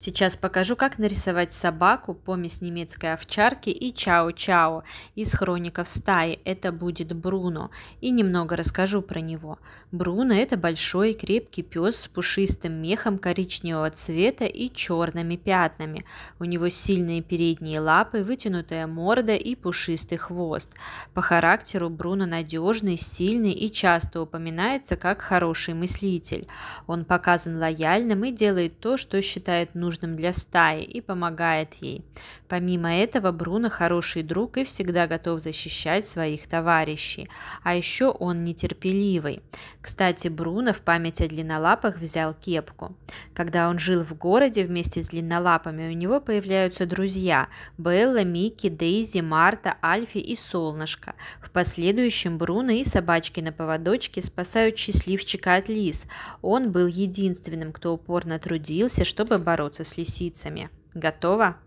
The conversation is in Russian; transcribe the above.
Сейчас покажу, как нарисовать собаку, помесь немецкой овчарки и чао-чао из хроников стаи. Это будет Бруно. И немного расскажу про него. Бруно – это большой крепкий пес с пушистым мехом коричневого цвета и черными пятнами. У него сильные передние лапы, вытянутая морда и пушистый хвост. По характеру Бруно надежный, сильный и часто упоминается как хороший мыслитель. Он показан лояльным и делает то, что считает нужным нужным для стаи и помогает ей. Помимо этого, Бруно хороший друг и всегда готов защищать своих товарищей. А еще он нетерпеливый. Кстати, Бруно в память о длиннолапах взял кепку. Когда он жил в городе вместе с длиннолапами, у него появляются друзья – Белла, Микки, Дейзи, Марта, Альфи и Солнышко. В последующем Бруно и собачки на поводочке спасают счастливчика от лис. Он был единственным, кто упорно трудился, чтобы бороться бороться с лисицами. Готова?»